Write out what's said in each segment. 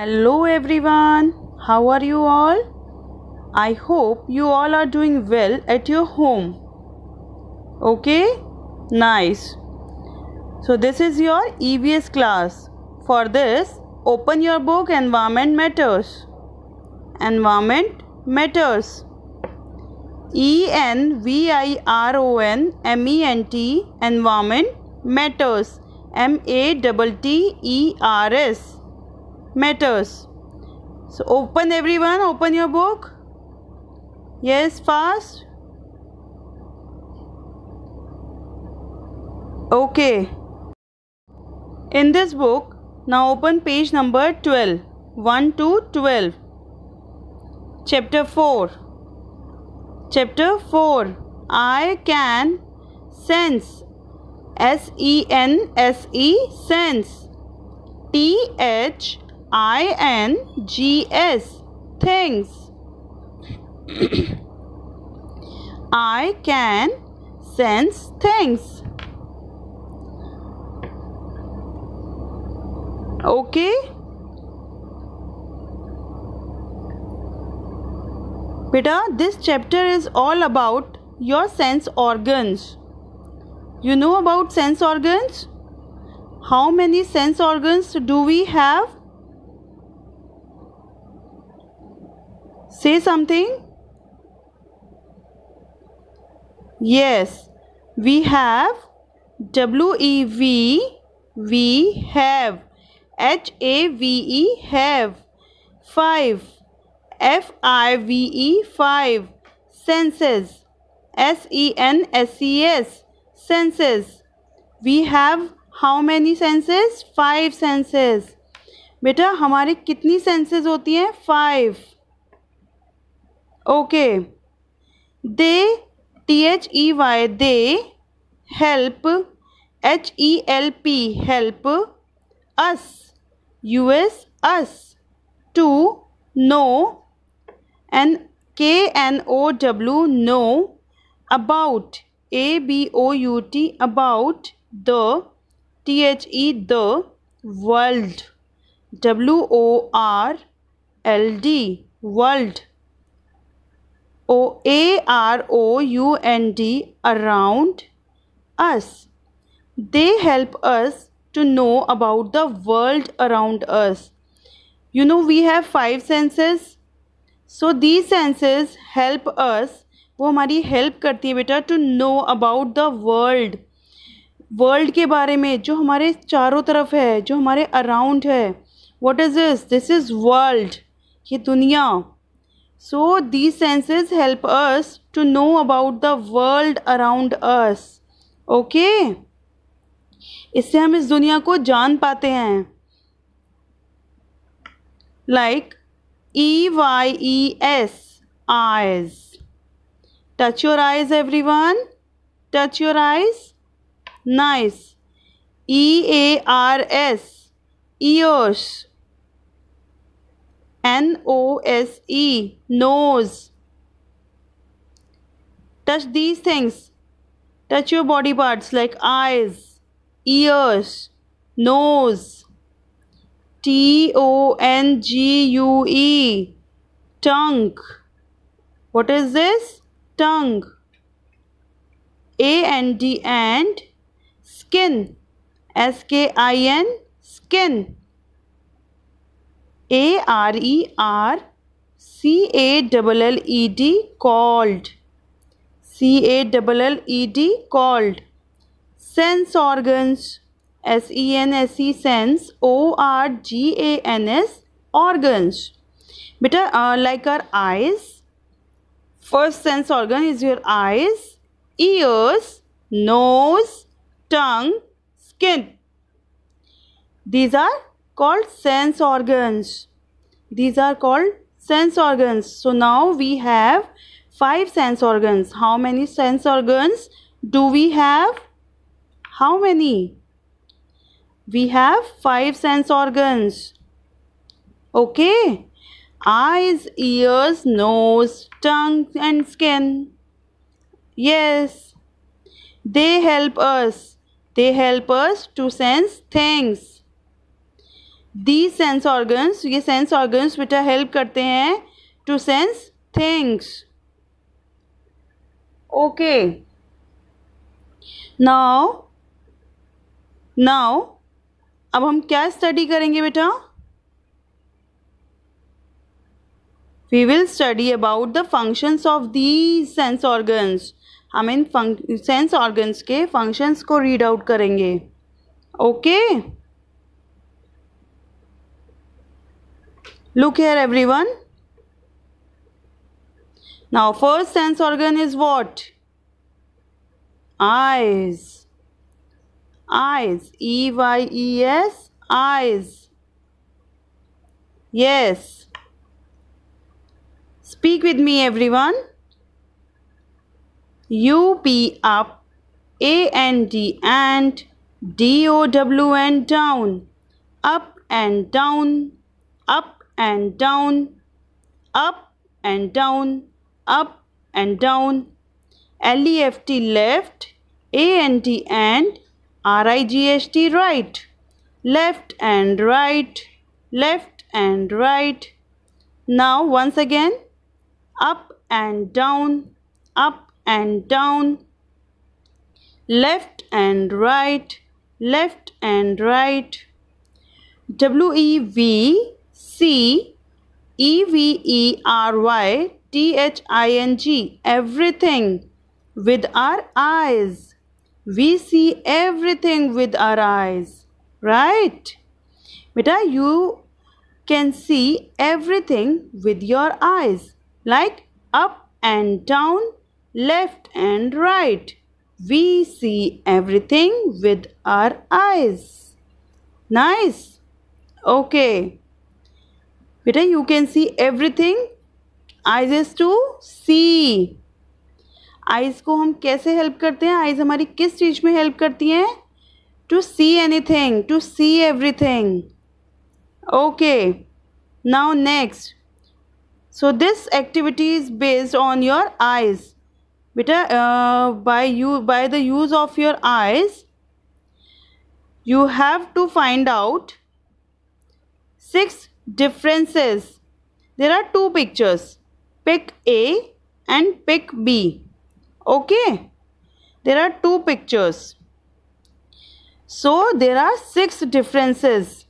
Hello everyone, how are you all? I hope you all are doing well at your home. Okay, nice. So, this is your EVS class. For this, open your book Environment Matters. Environment Matters. E N V I R O N M E N T Environment Matters. M A T T E R S matters. So open everyone, open your book. Yes, fast. Okay. In this book, now open page number 12. 1 to 12. Chapter 4. Chapter 4. I can sense. S E N S E sense. T H I N G S things. I can sense things. Okay. Beta, this chapter is all about your sense organs. You know about sense organs? How many sense organs do we have? Say something. Yes, we have W E V we have H A V E have 5 F I V E 5 senses S E N S E S senses we have how many senses five senses बेटा हमारे कितनी senses होती हैं five okay they t h e y they help h e l p help us us us to know and k n o w know about a b o u t about the t h e the world w o r l d world O A R O U N D around us they help us to know about the world around us you know we have five senses so the senses help us वो हमारी help करती है बेटा to know about the world world के बारे में जो हमारे चारों तरफ है जो हमारे अराउंड है what is this this is world ये दुनिया So, these senses help us to know about the world around us. Okay okay? इससे हम इस दुनिया को जान पाते हैं like E Y E S eyes touch your eyes every one touch your eyes nice E A R S ears N O S E, nose. Touch these things. Touch your body parts like eyes, ears, nose. T O N G U E, tongue. What is this? Tongue. A N D and skin. S K I N, skin. L E D called. L E D called. Sense organs. S E N S E sense. O R G A N S organs. Beta, uh, like our eyes. First sense organ is your eyes, ears, nose, tongue, skin. These are called sense organs. These are called sense organs. So now we have five sense organs. How many sense organs do we have? How many? We have five sense organs. Okay. Eyes, ears, nose, tongue and skin. Yes. They help us. They help us to sense things. The sense organs ये sense organs बेटा help करते हैं to sense things okay now now अब हम क्या study करेंगे बेटा we will study about the functions of the sense organs हम इन सेंस ऑर्गन्स के फंक्शंस को रीड आउट करेंगे okay okay? Look here everyone. Now first sense organ is what? Eyes. Eyes. E-Y-E-S. Eyes. Yes. Speak with me everyone. U-P up. A-N-D and D-O-W-N down. Up and down. Up and down, up and down, up and down. LEFT left, ANT and RIGHT right. Left and right, left and right. Now once again, up and down, up and down. Left and right, left and right. W E V C E V E R Y T H I N G. Everything with our eyes. We see everything with our eyes. Right? Mita, you can see everything with your eyes. Like up and down, left and right. We see everything with our eyes. Nice. Okay. बेटा you can see everything eyes is to see eyes को हम कैसे help करते हैं eyes हमारी किस चीज़ में help करती हैं to see any thing to see every thing okay now next so this activity is based on your eyes बेटा by you by the use of your eyes you have to find out six differences there are two pictures Pick a and pick b okay there are two pictures so there are six differences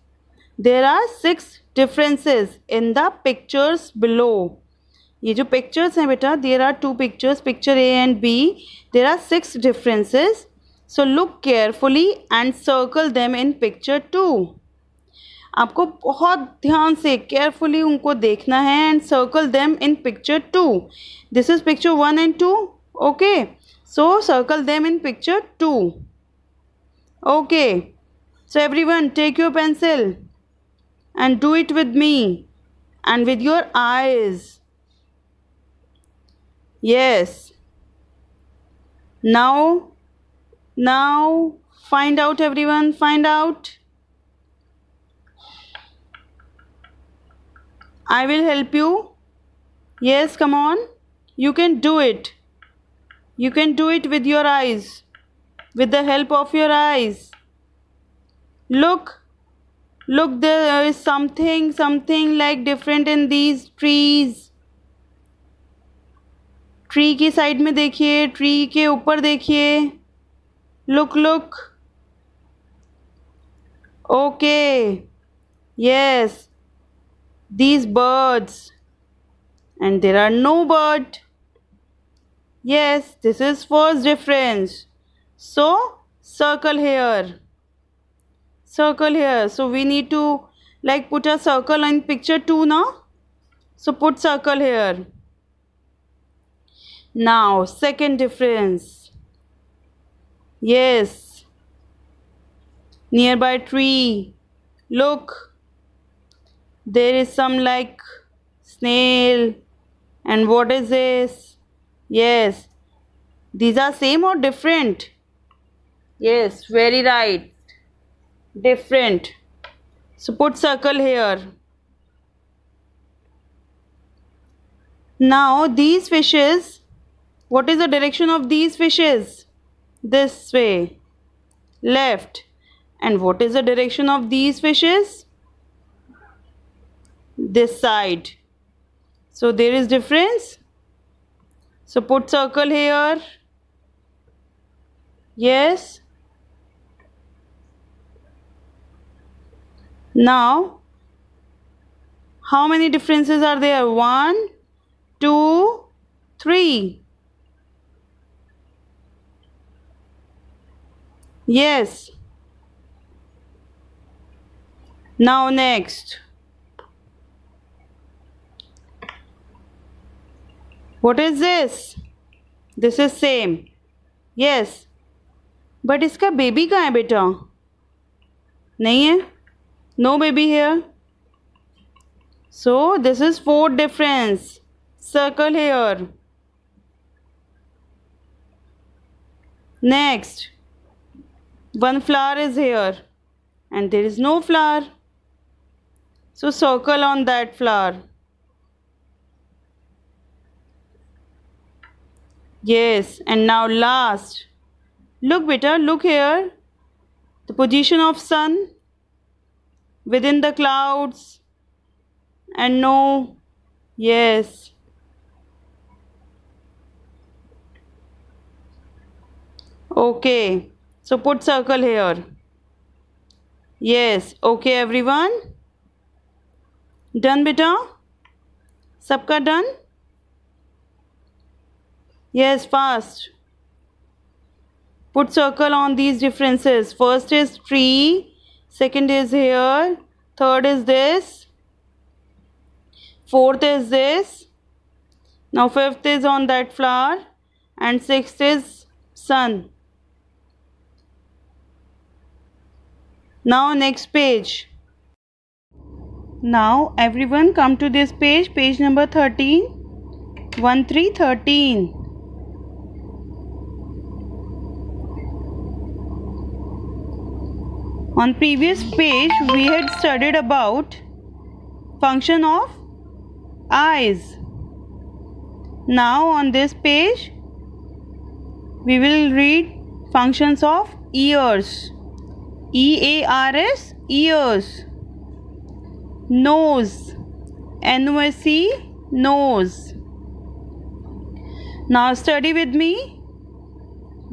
there are six differences in the pictures below ये जो pictures हैं बेटा there are two pictures picture A and B there are six differences so look carefully and circle them in picture 2 आपको बहुत ध्यान से carefully उनको देखना है and circle them in picture two this is picture one and two okay so circle them in picture two okay so every one take your pencil do it with me and with your eyes yes Yes. Now find out every one find out I will help you. Yes, come on. You can do it. You can do it with your eyes. With the help of your eyes. Look. Look, there is something, something like different in these trees. Tree ki side mein dekhiye. Tree ke upper dekhiye. Look, look. Okay. Yes these birds and there are no bird. Yes, this is first difference. So, circle here. Circle here. So, we need to like put a circle in picture 2 now. So, put circle here. Now, second difference. Yes. Nearby tree. Look there is some like snail and what is this yes these are same or different yes very right different so put circle here now these fishes what is the direction of these fishes this way left and what is the direction of these fishes this side so there is difference so put circle here yes now how many differences are there one two three yes now next What is this? This is same. Yes. But iska baby ka hai beta? No baby here. So this is four difference. Circle here. Next. One flower is here. And there is no flower. So circle on that flower. Yes, and now last. Look beta, look here. The position of sun within the clouds and no, yes. Okay, so put circle here. Yes, okay everyone. Done beta? Sabka done? Yes, fast. Put circle on these differences. First is tree. Second is here. Third is this. Fourth is this. Now fifth is on that flower. And sixth is sun. Now next page. Now everyone come to this page. Page number 13. 1313. on previous page we had studied about function of eyes now on this page we will read functions of ears E A R S ears nose N O S E nose now study with me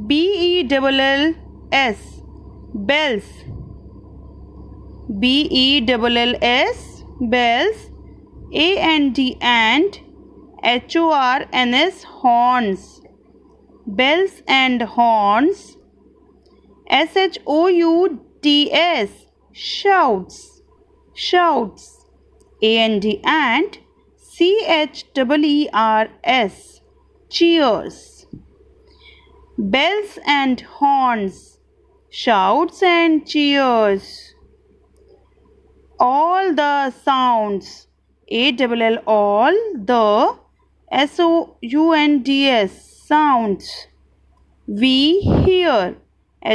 B E double bells B E double L S bells A N D and H O R N S horns bells and horns S H O U T S shouts shouts A N D and C H W E R S cheers bells and horns shouts and cheers all the sounds a double l all the s o u n d s sounds we hear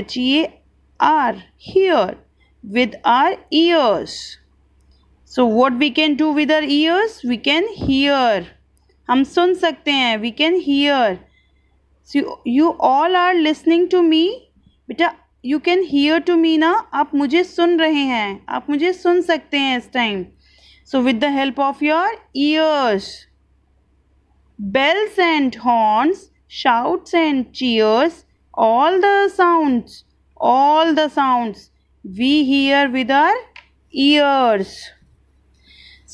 h e r hear with our ears so what we can do with our ears we can hear हम सुन सकते हैं hear so you, you all are listening to me, बेटा you can hear to me ना आप मुझे सुन रहे हैं आप मुझे सुन सकते हैं इस time so with the help of your ears bells and horns shouts and cheers all the sounds all the sounds we hear with our ears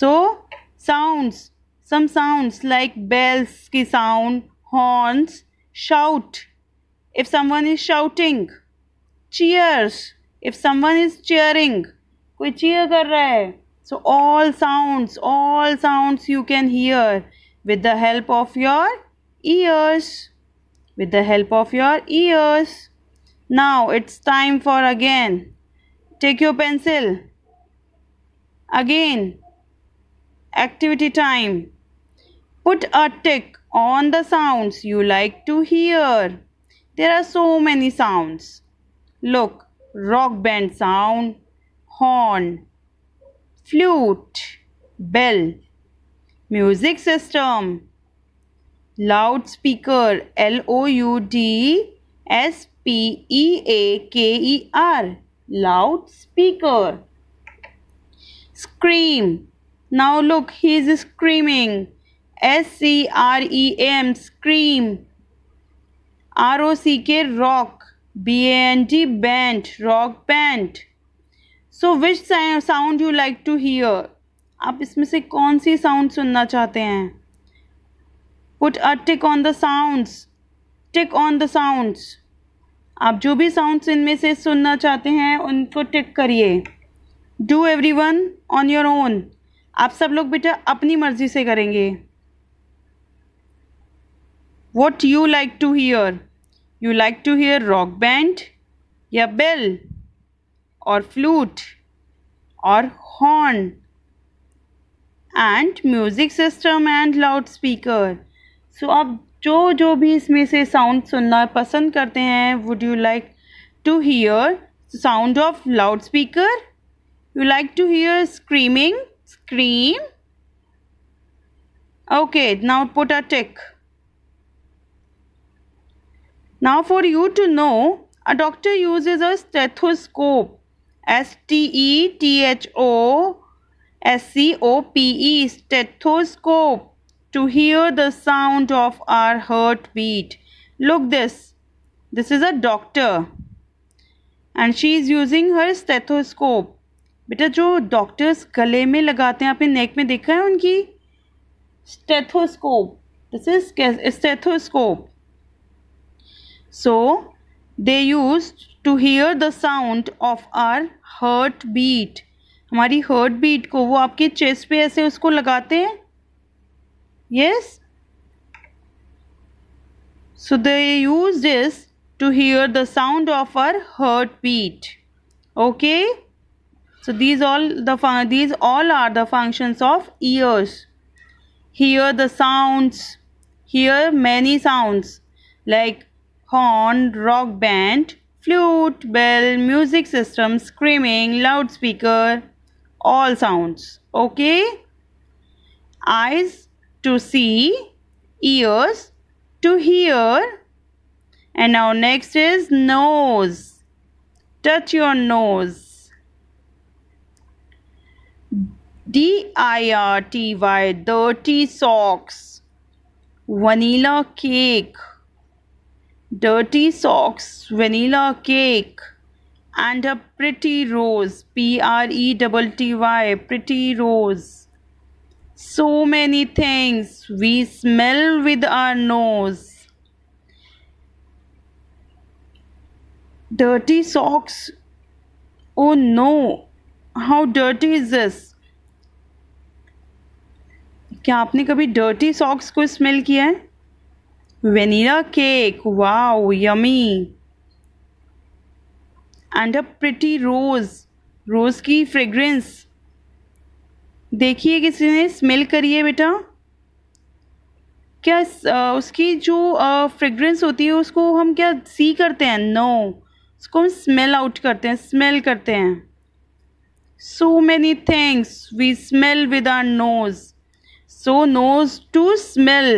so sounds some sounds like bells की sound horns shout if someone is shouting cheers if someone is cheering koi cheer kar raha hai so all sounds all sounds you can hear with the help of your ears with the help of your ears now it's time for again take your pencil again activity time put a tick on the sounds you like to hear there are so many sounds Look, rock band sound, horn, flute, bell, music system, loudspeaker, L O U D S P E A K E R, loudspeaker, scream. Now look, he is screaming. S C R E M, scream. R O C K, rock. B A D band rock band so so sound you like to to आप इसमें से कौन सी sound सुनना चाहते हैं put a tick on the sounds tick on the sounds आप जो भी साउंड्स इनमें से सुनना चाहते हैं उनको टिक करिए do every one on your own आप सब लोग बेटा अपनी मर्जी से करेंगे what you like to hear you like to hear rock band या बेल और फ्लूट और horn and music system and loud speaker so आप जो जो भी इसमें से साउंड सुनना पसंद करते हैं would you like to hear sound of loud speaker you like to hear screaming scream okay now put a tick Now for you to know, a doctor uses a stethoscope. S-T-E-T-H-O-S-C-O-P-E, stethoscope to hear the sound of our heartbeat. Look this. This is a doctor. and she is using her stethoscope बेटा जो doctors गले में लगाते हैं आपने नेक में देखा है उनकी stethoscope this is stethoscope So they used to hear the sound of our heart beat. हमारी हर्ट बीट को वो आपके चेस्ट पे ऐसे उसको लगाते हैं Yes? So they used this to hear the sound of our heart beat so these all the these all are the functions of ears hear the sounds hear many sounds like horn, rock band, flute, bell, music system, screaming, loudspeaker, all sounds. Okay? Eyes to see, ears to hear. And now next is nose. Touch your nose. D-I-R-T-Y, dirty socks. Vanilla cake dirty socks, vanilla cake, and a pretty rose. P R E T T Y, pretty rose. So many things we smell with our nose. Dirty socks. Oh no, how dirty is this? क्या आपने कभी dirty socks को smell किया है vanilla cake wow yummy and a pretty rose rose की fragrance देखिए किसी ने स्मेल करिए बेटा क्या उसकी जो फ्रेग्रेंस होती है उसको हम क्या सी करते हैं नो no. उसको हम स्मेल आउट करते हैं स्मेल करते हैं so many things we smell with our nose so nose to smell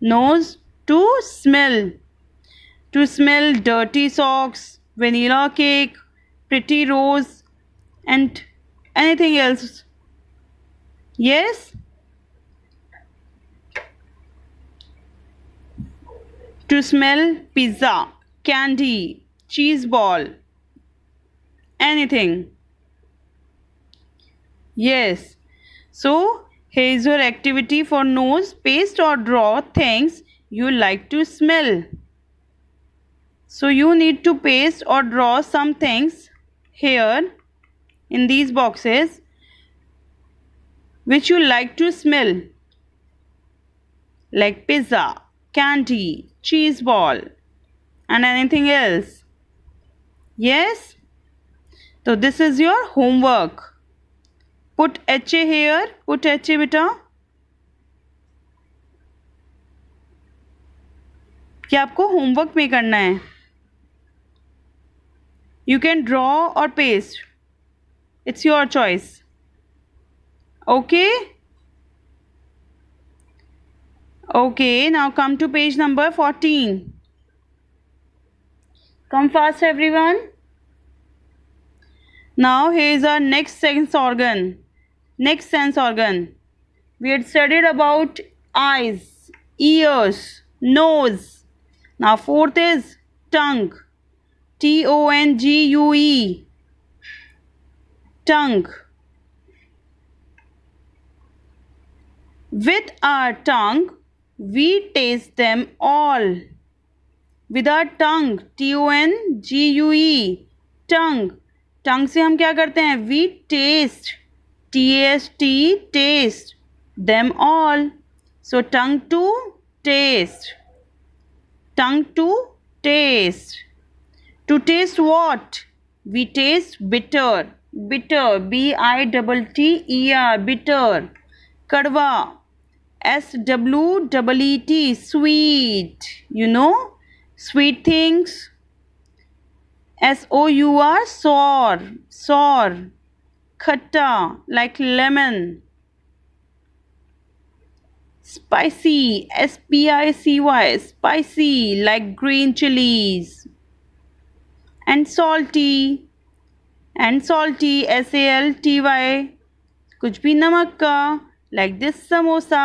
nose to smell to smell dirty socks vanilla cake pretty rose and anything else yes to smell pizza candy cheese ball anything yes so here is your activity for nose. Paste or draw things you like to smell. So you need to paste or draw some things here in these boxes which you like to smell like pizza, candy, cheese ball and anything else. Yes? So this is your homework. Put H A here put H A बेटा क्या आपको homework में करना है you can draw और paste it's your choice okay okay now come to page number fourteen come fast every one now here is our next sense organ next sense organ we had studied about eyes ears nose now fourth is tongue t o n g u e tongue with our tongue we taste them all with our tongue t o n g u e tongue tongue से हम क्या करते हैं we taste T S T taste, them all. So, tongue to taste. Tongue to taste. To taste what? We taste bitter. Bitter, T E R bitter. Kadwa, S-W-E-E-T, sweet. You know, sweet things. S-O-U-R, sour, sour. khatta like lemon spicy s p i c y spicy like green chilies and salty and salty s a l t y कुछ भी नमक का like this samosa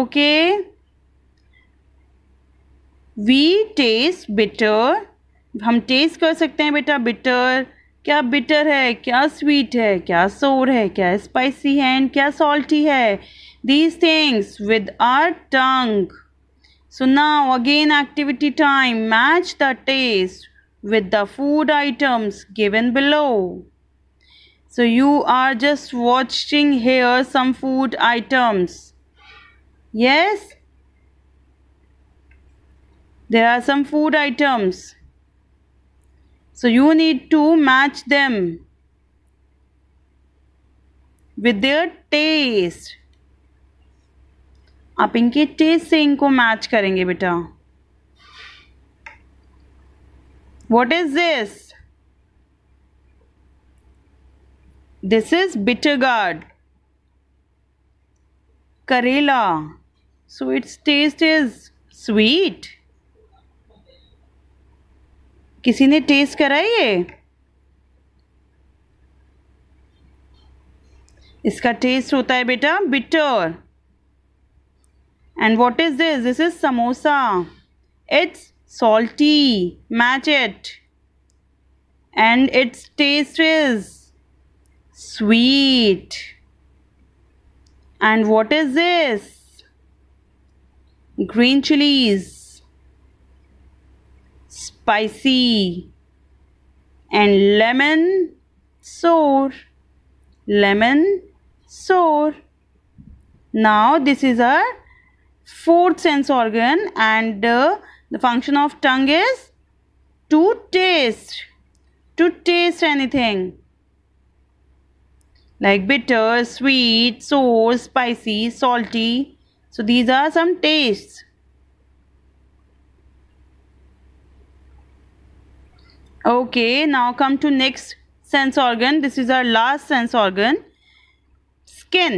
okay we taste bitter हम taste कर सकते हैं बेटा bitter क्या बिटर है क्या स्वीट है क्या सोर है क्या स्पाइसी है एंड क्या सॉल्टी है these things with our tongue so now again activity time match the taste with the food items given below so you are just watching here some food items yes there are some food items So you need to match them with their taste. आप इनके taste से इनको match करेंगे बेटा. What is this? This is bitter gourd. Karela. So its taste is sweet. किसी ने test करा ये इसका टेस्ट होता है बेटा bitter and what is this this is samosa it's salty match it and its taste is sweet and what is this green chillies spicy and lemon sour lemon sour now this is our fourth sense organ and uh, the function of tongue is to taste to taste anything like bitter sweet sour spicy salty so these are some tastes okay now come to next sense organ this is our last sense organ skin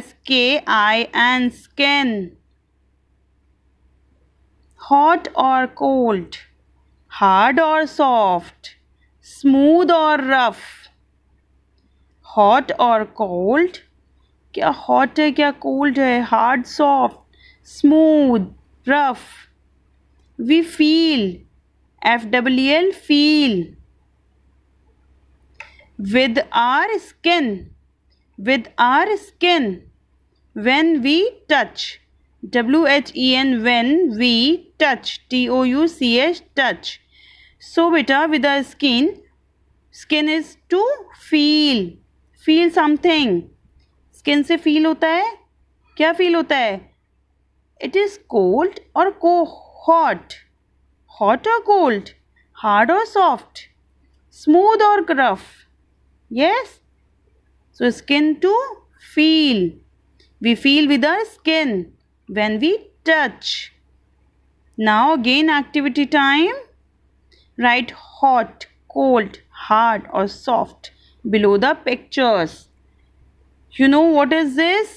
s k i n skin hot or cold hard or soft smooth or rough hot or cold क्या hot है क्या cold है hard soft smooth rough we feel F W L feel with our skin with our skin when we touch W H E N when we touch T O U C H touch so बेटा with our skin skin is to feel feel something skin से feel होता है क्या feel होता है it is cold और को hot hot or cold, hard or soft, smooth or rough. Yes? So, skin to feel. We feel with our skin when we touch. Now, again activity time. Write hot, cold, hard or soft below the pictures. You know what is this?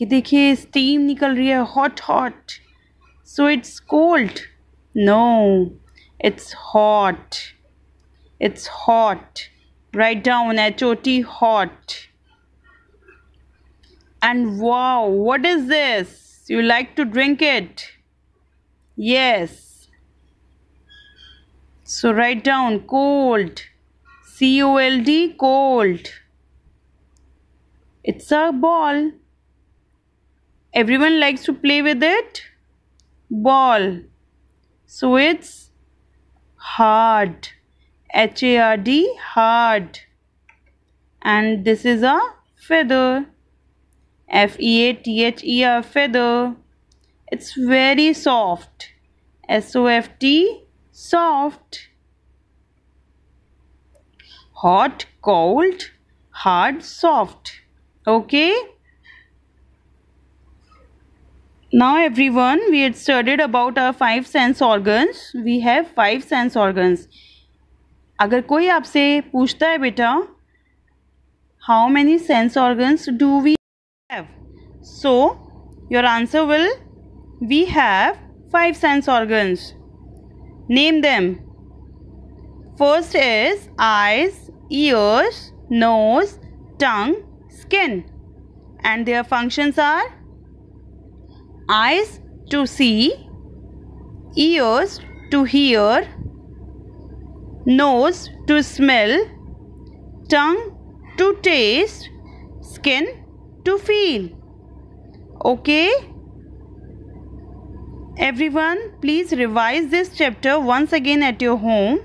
ये देखिए steam निकल रही है hot. Hot so it's no, it's hot. It's hot. Write down H-O-T hot. And wow, what is this? You like to drink it? Yes. So write down cold. C-O-L-D cold. It's a ball. Everyone likes to play with it. Ball. So it's hard. H A R D, hard. And this is a feather. F E A T H E R, feather. It's very soft. S O F T, soft. Hot, cold, hard, soft. Okay now everyone we had studied about our five sense organs we have five sense organs agar koi aapse poochta beta how many sense organs do we have so your answer will we have five sense organs name them first is eyes ears nose tongue skin and their functions are eyes to see, ears to hear, nose to smell, tongue to taste, skin to feel. Okay? Everyone, please revise this chapter once again at your home.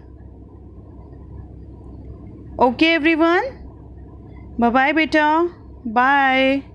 Okay, everyone? Bye-bye, beta. Bye.